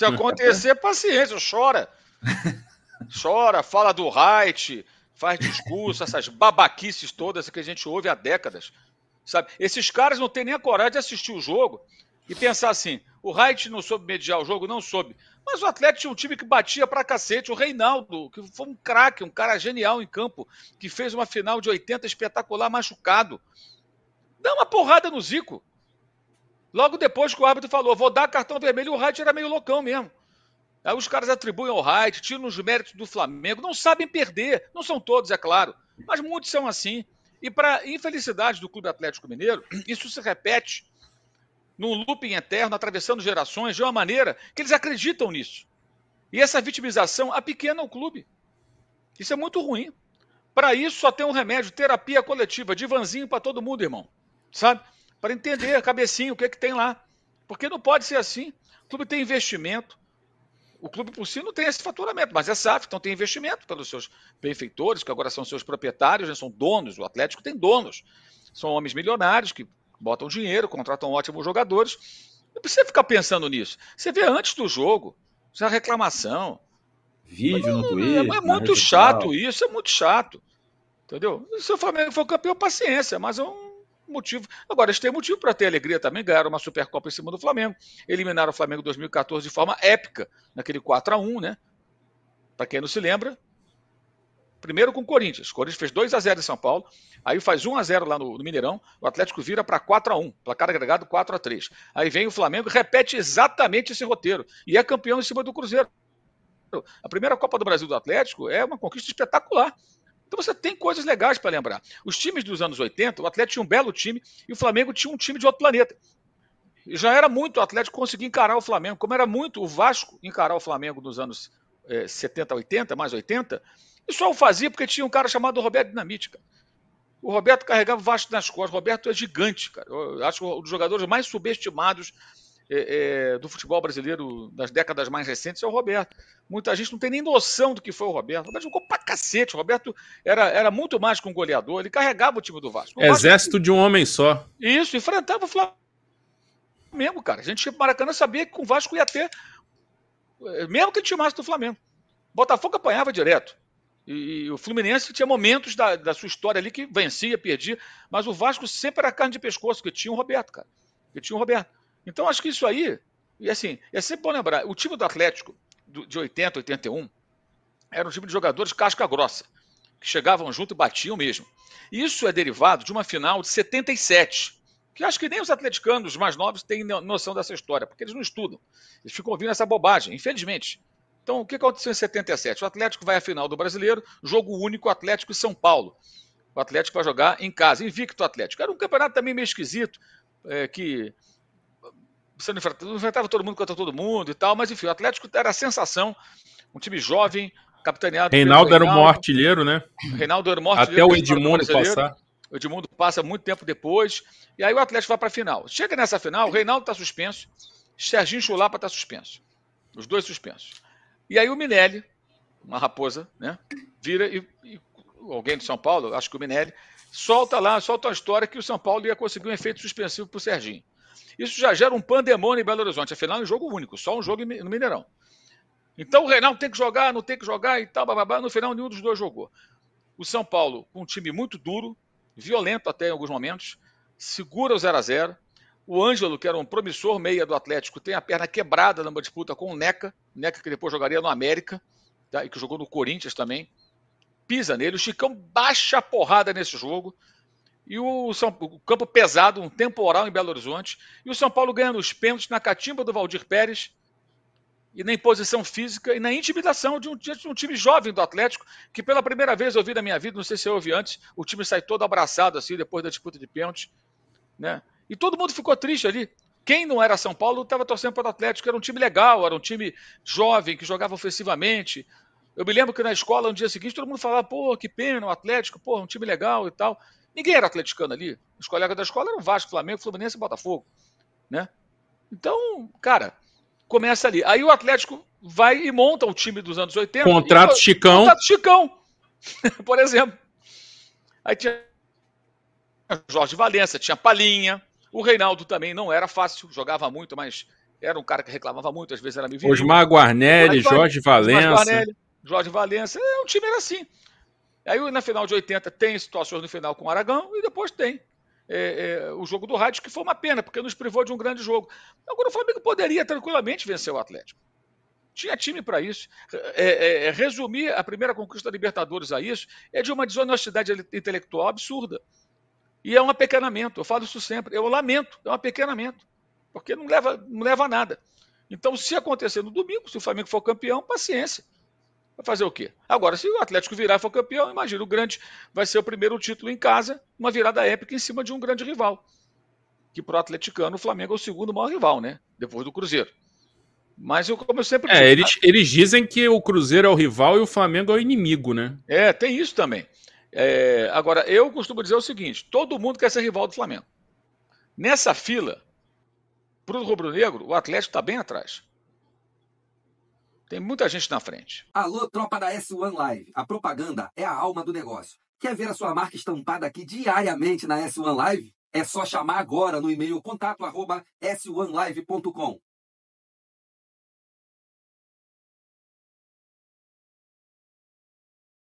Se acontecer, paciência, chora. Chora, fala do Wright, faz discurso, essas babaquices todas que a gente ouve há décadas. Sabe? Esses caras não têm nem a coragem de assistir o jogo e pensar assim: o Wright não soube mediar o jogo, não soube. Mas o Atlético tinha um time que batia pra cacete, o Reinaldo, que foi um craque, um cara genial em campo, que fez uma final de 80 espetacular machucado. Dá uma porrada no Zico. Logo depois que o árbitro falou, vou dar cartão vermelho, o Wright era meio loucão mesmo. Aí os caras atribuem ao Wright, tiram os méritos do Flamengo, não sabem perder. Não são todos, é claro, mas muitos são assim. E para infelicidade do Clube Atlético Mineiro, isso se repete num looping eterno, atravessando gerações, de uma maneira que eles acreditam nisso. E essa vitimização apequena o clube. Isso é muito ruim. Para isso, só tem um remédio, terapia coletiva, divanzinho para todo mundo, irmão. Sabe? para entender, cabecinho, o que, é que tem lá. Porque não pode ser assim. O clube tem investimento. O clube por si não tem esse faturamento, mas é SAF, então tem investimento pelos seus benfeitores, que agora são seus proprietários, né? são donos. O Atlético tem donos. São homens milionários que botam dinheiro, contratam ótimos jogadores. Não precisa ficar pensando nisso. Você vê antes do jogo, isso é reclamação. Vídeo no Twitter. É, é muito chato isso, é muito chato. Entendeu? Se o Flamengo for campeão, paciência, mas é um motivo. Agora, eles têm motivo para ter alegria também, ganharam uma Supercopa em cima do Flamengo, eliminaram o Flamengo 2014 de forma épica, naquele 4 a 1 né? Para quem não se lembra, primeiro com o Corinthians. O Corinthians fez 2 a 0 em São Paulo, aí faz 1 a 0 lá no, no Mineirão, o Atlético vira para 4 a 1, placar agregado 4 a 3. Aí vem o Flamengo, repete exatamente esse roteiro e é campeão em cima do Cruzeiro. A primeira Copa do Brasil do Atlético é uma conquista espetacular. Então você tem coisas legais para lembrar. Os times dos anos 80, o Atlético tinha um belo time e o Flamengo tinha um time de outro planeta. Já era muito o Atlético conseguir encarar o Flamengo, como era muito o Vasco encarar o Flamengo nos anos é, 70, 80, mais 80. E só o fazia porque tinha um cara chamado Roberto Dinamite, cara. O Roberto carregava o Vasco nas costas. O Roberto é gigante, cara. Eu acho um dos jogadores mais subestimados é, é, do futebol brasileiro das décadas mais recentes é o Roberto. Muita gente não tem nem noção do que foi o Roberto. O Roberto jogou pra cacete. O Roberto era, era muito mais que um goleador. Ele carregava o time do Vasco. O Exército Vasco... de um homem só. Isso, enfrentava o Flamengo, cara. A gente ia pro Maracanã sabia que com o Vasco ia ter. Eh, mesmo que ele timasse do Flamengo. Botafogo apanhava direto. E, e o Fluminense tinha momentos da, da sua história ali que vencia, perdia. Mas o Vasco sempre era carne de pescoço, que tinha o Roberto, cara. Que tinha o Roberto. Então acho que isso aí, e assim, é sempre bom lembrar, o time do Atlético do, de 80, 81, era um time de jogadores casca grossa, que chegavam junto e batiam mesmo. E isso é derivado de uma final de 77, que acho que nem os atleticanos mais novos têm noção dessa história, porque eles não estudam. Eles ficam ouvindo essa bobagem, infelizmente. Então, o que aconteceu em 77? O Atlético vai à final do Brasileiro, jogo único Atlético e São Paulo. O Atlético vai jogar em casa, invicto Atlético. Era um campeonato também meio esquisito, é, que você não enfrentava, todo mundo contra todo mundo e tal, mas enfim, o Atlético era a sensação, um time jovem, capitaneado. Reinaldo, era era um artilheiro, né? Reinaldo era um artilheiro. Até o Edmundo passar. O Edmundo passa muito tempo depois, e aí o Atlético vai para a final. Chega nessa final, o Reinaldo está suspenso, Serginho Chulapa está suspenso. Os dois suspensos. E aí o Minelli, uma raposa, né? Vira e, e alguém de São Paulo, acho que o Minelli, solta lá, solta uma história que o São Paulo ia conseguir um efeito suspensivo para o Serginho. Isso já gera um pandemônio em Belo Horizonte. Afinal, é um jogo único, só um jogo no Mineirão. Então o Reinaldo tem que jogar, não tem que jogar e tal, bababá. No final, nenhum dos dois jogou. O São Paulo, com um time muito duro, violento até em alguns momentos, segura o 0 a 0 O Ângelo, que era um promissor meia do Atlético, tem a perna quebrada numa disputa com o Neca. Neca que depois jogaria no América, tá? e que jogou no Corinthians também. Pisa nele. O Chicão baixa a porrada nesse jogo e o, São, o campo pesado, um temporal em Belo Horizonte. E o São Paulo ganhando os pênaltis na catimba do Valdir Pérez e na imposição física e na intimidação de um, de um, time jovem do Atlético, que pela primeira vez eu vi na minha vida, não sei se eu ouvi antes, o time sai todo abraçado assim depois da disputa de pênaltis né? E todo mundo ficou triste ali. Quem não era São Paulo estava torcendo para o Atlético, era um time legal, era um time jovem que jogava ofensivamente. Eu me lembro que na escola, no dia seguinte, todo mundo falava, pô, que pena, o Atlético, pô, um time legal e tal. Ninguém era atleticano ali. Os colegas da escola eram Vasco, Flamengo, Fluminense e Botafogo. Né? Então, cara, começa ali. Aí o Atlético vai e monta o time dos anos 80. Contrato e, Chicão. Contrato Chicão, por exemplo. Aí tinha Jorge Valença, tinha Palinha. O Reinaldo também não era fácil, jogava muito, mas era um cara que reclamava muito, às vezes era meio Osmar Guarnelli, Jorge Valença. Jorge Valença. É, o time era assim. Aí na final de 80 tem situações no final com o Aragão e depois tem é, é, o jogo do Rádio, que foi uma pena, porque nos privou de um grande jogo. Agora o Flamengo poderia tranquilamente vencer o Atlético. Tinha time para isso. É, é, é, resumir a primeira conquista da Libertadores a isso é de uma desonestidade intelectual absurda. E é um apequenamento, eu falo isso sempre. Eu lamento, é um apequenamento, porque não leva, não leva a nada. Então, se acontecer no domingo, se o Flamengo for campeão, paciência. Vai fazer o quê? Agora, se o Atlético virar e for campeão, imagina, o grande vai ser o primeiro título em casa, uma virada épica em cima de um grande rival. Que pro atleticano, o Flamengo é o segundo maior rival, né? Depois do Cruzeiro. Mas eu, como eu sempre é, digo, É, eles, eles dizem que o Cruzeiro é o rival e o Flamengo é o inimigo, né? É, tem isso também. É, agora, eu costumo dizer o seguinte: todo mundo quer ser rival do Flamengo. Nessa fila, para o rubro-negro, o Atlético está bem atrás. Tem muita gente na frente. Alô, tropa da S1 Live. A propaganda é a alma do negócio. Quer ver a sua marca estampada aqui diariamente na S1 Live? É só chamar agora no e-mail contatos 1 livecom